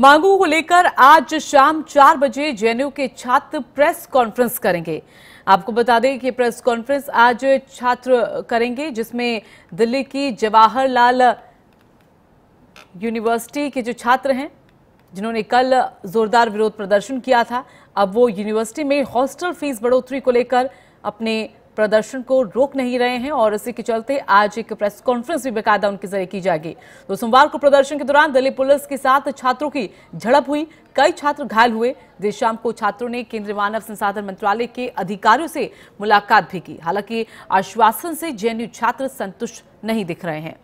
मांगों को लेकर आज शाम चार बजे जेएनयू के छात्र प्रेस कॉन्फ्रेंस करेंगे आपको बता दें कि प्रेस कॉन्फ्रेंस आज छात्र करेंगे जिसमें दिल्ली की जवाहरलाल यूनिवर्सिटी के जो छात्र हैं जिन्होंने कल जोरदार विरोध प्रदर्शन किया था अब वो यूनिवर्सिटी में हॉस्टल फीस बढ़ोतरी को लेकर अपने प्रदर्शन को रोक नहीं रहे हैं और इसी के चलते आज एक प्रेस कॉन्फ्रेंस भी बेकायदा उनके जरिए की जाएगी तो सोमवार को प्रदर्शन के दौरान दिल्ली पुलिस के साथ छात्रों की झड़प हुई कई छात्र घायल हुए देर शाम को छात्रों ने केंद्रीय मानव संसाधन मंत्रालय के अधिकारियों से मुलाकात भी की हालांकि आश्वासन से जेएनयू छात्र संतुष्ट नहीं दिख रहे हैं